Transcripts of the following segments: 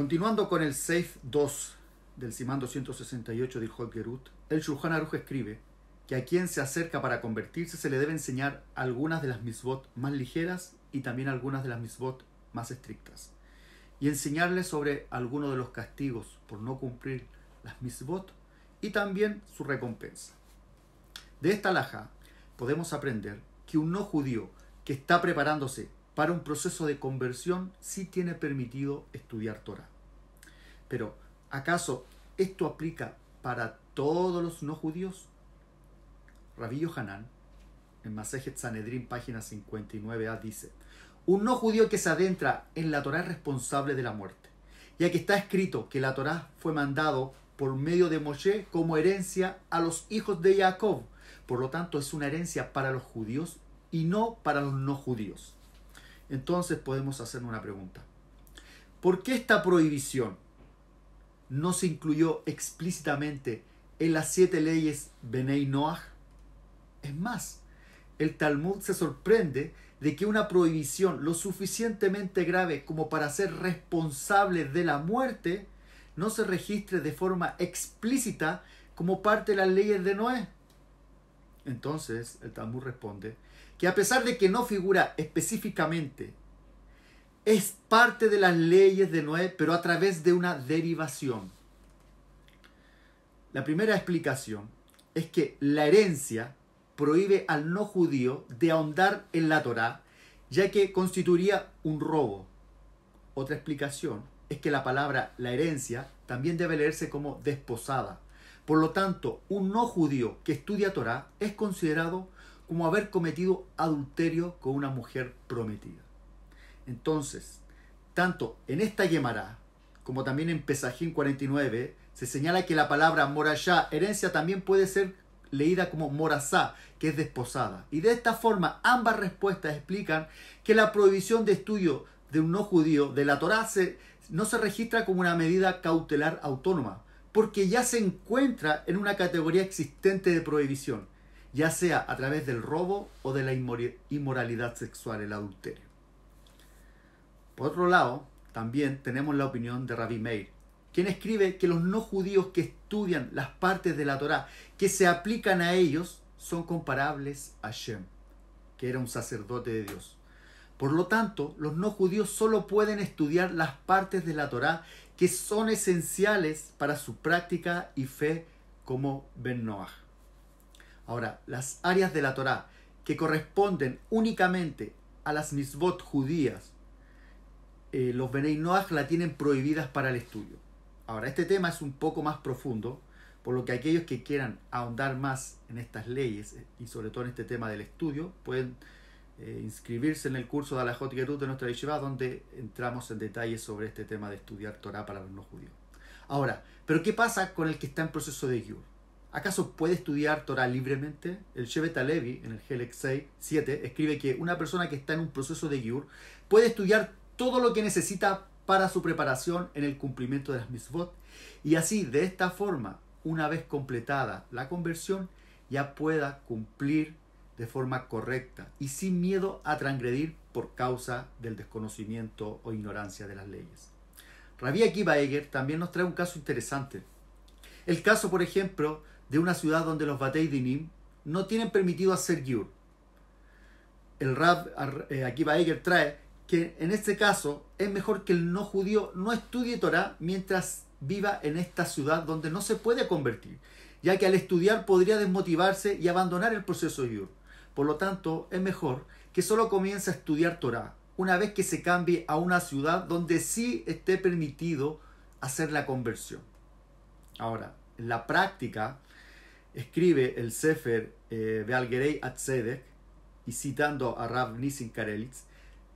Continuando con el Seif 2 del Simán 268 del Gerut, el Shulchan Aruj escribe que a quien se acerca para convertirse se le debe enseñar algunas de las misbot más ligeras y también algunas de las misbot más estrictas, y enseñarle sobre algunos de los castigos por no cumplir las misbot y también su recompensa. De esta laja podemos aprender que un no judío que está preparándose para un proceso de conversión sí tiene permitido estudiar Torah. Pero, ¿acaso esto aplica para todos los no judíos? Rabí Hanán, en Masejet Sanedrín, página 59a, dice, un no judío que se adentra en la Torah es responsable de la muerte, ya que está escrito que la Torah fue mandado por medio de Moshe como herencia a los hijos de Jacob. Por lo tanto, es una herencia para los judíos y no para los no judíos. Entonces podemos hacer una pregunta. ¿Por qué esta prohibición no se incluyó explícitamente en las siete leyes Benei Noach? Es más, el Talmud se sorprende de que una prohibición lo suficientemente grave como para ser responsable de la muerte no se registre de forma explícita como parte de las leyes de Noé. Entonces, el Talmud responde que a pesar de que no figura específicamente es parte de las leyes de Noé, pero a través de una derivación. La primera explicación es que la herencia prohíbe al no judío de ahondar en la Torá, ya que constituiría un robo. Otra explicación es que la palabra la herencia también debe leerse como desposada. Por lo tanto, un no judío que estudia Torá es considerado como haber cometido adulterio con una mujer prometida. Entonces, tanto en esta Gemara como también en Pesajín 49, se señala que la palabra morayá, herencia, también puede ser leída como morazá, que es desposada. Y de esta forma, ambas respuestas explican que la prohibición de estudio de un no judío de la Torá no se registra como una medida cautelar autónoma, porque ya se encuentra en una categoría existente de prohibición, ya sea a través del robo o de la inmoralidad sexual, el adulterio. Por otro lado, también tenemos la opinión de Rabbi Meir, quien escribe que los no judíos que estudian las partes de la Torá que se aplican a ellos son comparables a Shem, que era un sacerdote de Dios. Por lo tanto, los no judíos solo pueden estudiar las partes de la Torá que son esenciales para su práctica y fe como Ben Noah. Ahora, las áreas de la Torá que corresponden únicamente a las misbot judías eh, los Benei la tienen prohibidas para el estudio. Ahora, este tema es un poco más profundo, por lo que aquellos que quieran ahondar más en estas leyes y sobre todo en este tema del estudio, pueden eh, inscribirse en el curso de Alajot Gerut de nuestra Yeshiva, donde entramos en detalle sobre este tema de estudiar Torah para los no judíos. Ahora, ¿pero qué pasa con el que está en proceso de giur? ¿Acaso puede estudiar Torah libremente? El Shevet Alevi, en el Helek 6, 7, escribe que una persona que está en un proceso de giur puede estudiar todo lo que necesita para su preparación en el cumplimiento de las misvot. Y así, de esta forma, una vez completada la conversión, ya pueda cumplir de forma correcta y sin miedo a transgredir por causa del desconocimiento o ignorancia de las leyes. Rabbi Akiva Eger también nos trae un caso interesante. El caso, por ejemplo, de una ciudad donde los Batei Dinim no tienen permitido hacer Yur. El Rab eh, Akiva Eger trae que en este caso es mejor que el no judío no estudie Torah mientras viva en esta ciudad donde no se puede convertir, ya que al estudiar podría desmotivarse y abandonar el proceso Yur. Por lo tanto, es mejor que solo comience a estudiar Torah una vez que se cambie a una ciudad donde sí esté permitido hacer la conversión. Ahora, en la práctica, escribe el Sefer eh, Bealgerei Atzedek, y citando a Rav Nissim Karelitz,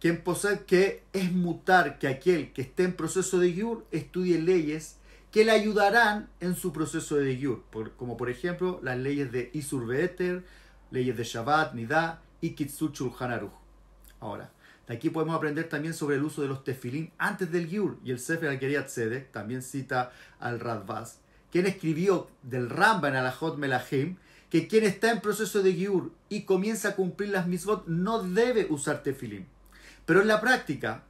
quien posee que es mutar que aquel que esté en proceso de yur estudie leyes que le ayudarán en su proceso de giur, como por ejemplo las leyes de Isur beeter, leyes de Shabbat, Nidá y Kitsuchul Hanaruj. Ahora, de aquí podemos aprender también sobre el uso de los tefilín antes del giur Y el Sefer al Tzedek también cita al Radvaz, quien escribió del Ramban al Melahim que quien está en proceso de giur y comienza a cumplir las misbot no debe usar tefilín. Pero en la práctica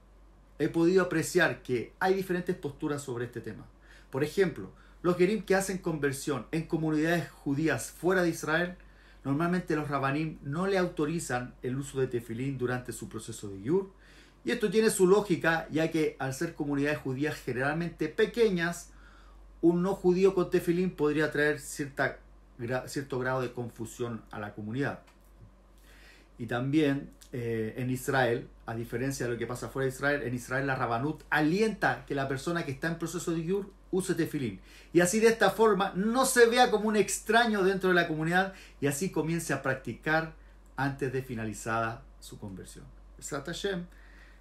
he podido apreciar que hay diferentes posturas sobre este tema. Por ejemplo, los Gerim que hacen conversión en comunidades judías fuera de Israel, normalmente los Rabanim no le autorizan el uso de tefilín durante su proceso de Yur. Y esto tiene su lógica, ya que al ser comunidades judías generalmente pequeñas, un no judío con tefilín podría traer cierta, cierto grado de confusión a la comunidad. Y también eh, en Israel, a diferencia de lo que pasa fuera de Israel, en Israel la Rabanut alienta que la persona que está en proceso de Yur use tefilín. Y así de esta forma no se vea como un extraño dentro de la comunidad y así comience a practicar antes de finalizada su conversión. Hashem,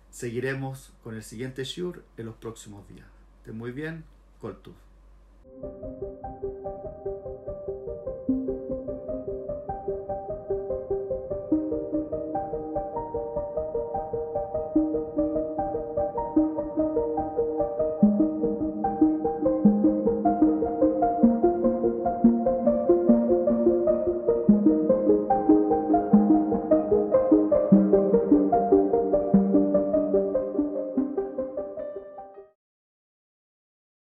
seguiremos con el siguiente yur en los próximos días. Estén muy bien, Koltu.